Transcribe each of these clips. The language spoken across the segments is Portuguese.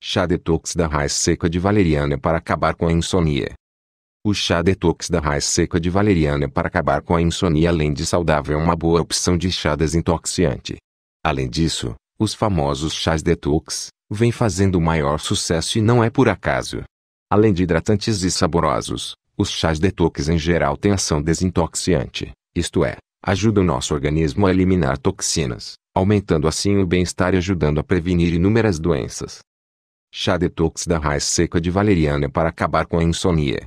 Chá detox da raiz seca de valeriana para acabar com a insônia. O chá detox da raiz seca de valeriana para acabar com a insônia, além de saudável, é uma boa opção de chá desintoxiante. Além disso, os famosos chás detox vêm fazendo maior sucesso e não é por acaso. Além de hidratantes e saborosos, os chás detox em geral têm ação desintoxiante, isto é, ajudam o nosso organismo a eliminar toxinas, aumentando assim o bem-estar e ajudando a prevenir inúmeras doenças. Chá detox da raiz seca de valeriana para acabar com a insônia.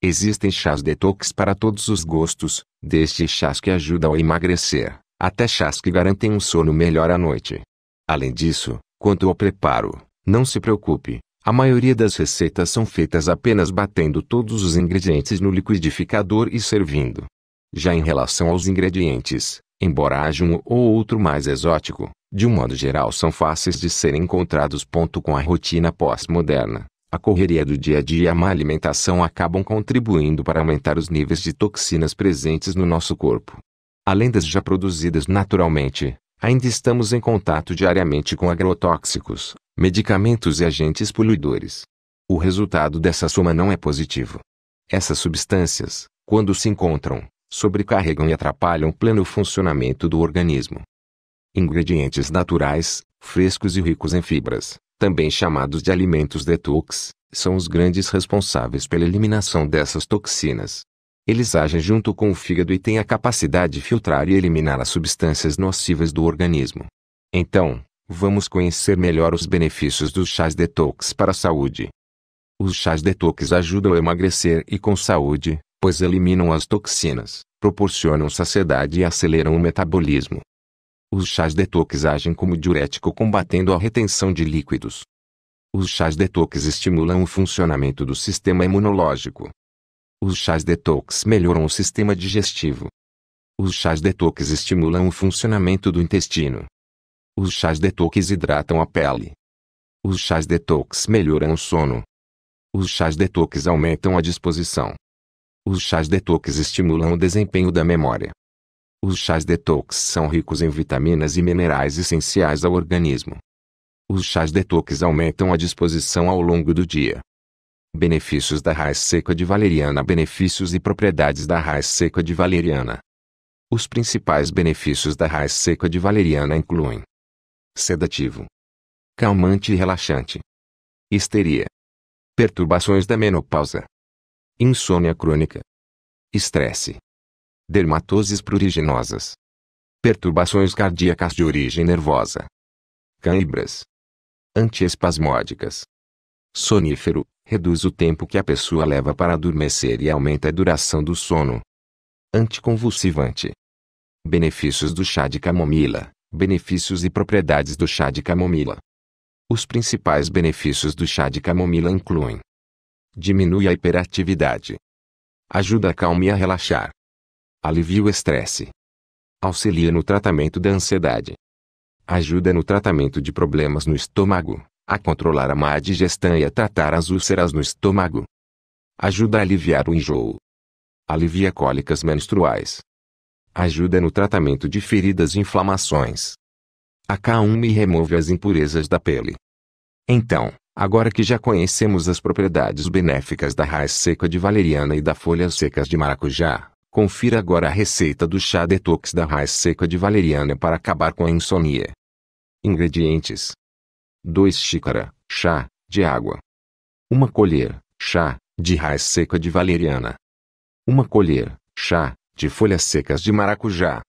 Existem chás detox para todos os gostos, desde chás que ajudam a emagrecer, até chás que garantem um sono melhor à noite. Além disso, quanto ao preparo, não se preocupe, a maioria das receitas são feitas apenas batendo todos os ingredientes no liquidificador e servindo. Já em relação aos ingredientes, embora haja um ou outro mais exótico, de um modo geral são fáceis de serem encontrados. Com a rotina pós-moderna, a correria do dia a dia e a má alimentação acabam contribuindo para aumentar os níveis de toxinas presentes no nosso corpo. Além das já produzidas naturalmente, ainda estamos em contato diariamente com agrotóxicos, medicamentos e agentes poluidores. O resultado dessa soma não é positivo. Essas substâncias, quando se encontram, sobrecarregam e atrapalham o pleno funcionamento do organismo ingredientes naturais, frescos e ricos em fibras, também chamados de alimentos detox, são os grandes responsáveis pela eliminação dessas toxinas. Eles agem junto com o fígado e têm a capacidade de filtrar e eliminar as substâncias nocivas do organismo. Então, vamos conhecer melhor os benefícios dos chás detox para a saúde. Os chás detox ajudam a emagrecer e com saúde, pois eliminam as toxinas, proporcionam saciedade e aceleram o metabolismo. Os chás detox agem como diurético combatendo a retenção de líquidos. Os chás detox estimulam o funcionamento do sistema imunológico. Os chás detox melhoram o sistema digestivo. Os chás detox estimulam o funcionamento do intestino. Os chás detox hidratam a pele. Os chás detox melhoram o sono. Os chás detox aumentam a disposição. Os chás detox estimulam o desempenho da memória. Os chás detox são ricos em vitaminas e minerais essenciais ao organismo. Os chás detox aumentam a disposição ao longo do dia. Benefícios da raiz seca de valeriana Benefícios e propriedades da raiz seca de valeriana. Os principais benefícios da raiz seca de valeriana incluem: sedativo, calmante e relaxante, histeria, perturbações da menopausa, insônia crônica, estresse dermatoses pruriginosas, perturbações cardíacas de origem nervosa, cãibras, antiespasmódicas. Sonífero, reduz o tempo que a pessoa leva para adormecer e aumenta a duração do sono. Anticonvulsivante. Benefícios do chá de camomila. Benefícios e propriedades do chá de camomila. Os principais benefícios do chá de camomila incluem: diminui a hiperatividade, ajuda a calma e a relaxar, Alivia o estresse. Auxilia no tratamento da ansiedade. Ajuda no tratamento de problemas no estômago, a controlar a má digestão e a tratar as úlceras no estômago. Ajuda a aliviar o enjoo. Alivia cólicas menstruais. Ajuda no tratamento de feridas e inflamações. Acalma e remove as impurezas da pele. Então, Agora que já conhecemos as propriedades benéficas da raiz seca de valeriana e da folhas secas de maracujá, Confira agora a receita do chá detox da raiz seca de valeriana para acabar com a insônia. Ingredientes: 2 xícara chá de água, 1 colher chá de raiz seca de valeriana, 1 colher chá de folhas secas de maracujá.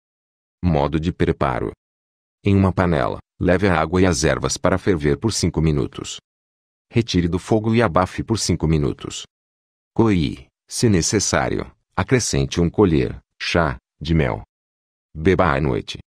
Modo de preparo: Em uma panela, leve a água e as ervas para ferver por 5 minutos. Retire do fogo e abafe por 5 minutos. Coe, se necessário, Acrescente um colher, chá, de mel. Beba à noite,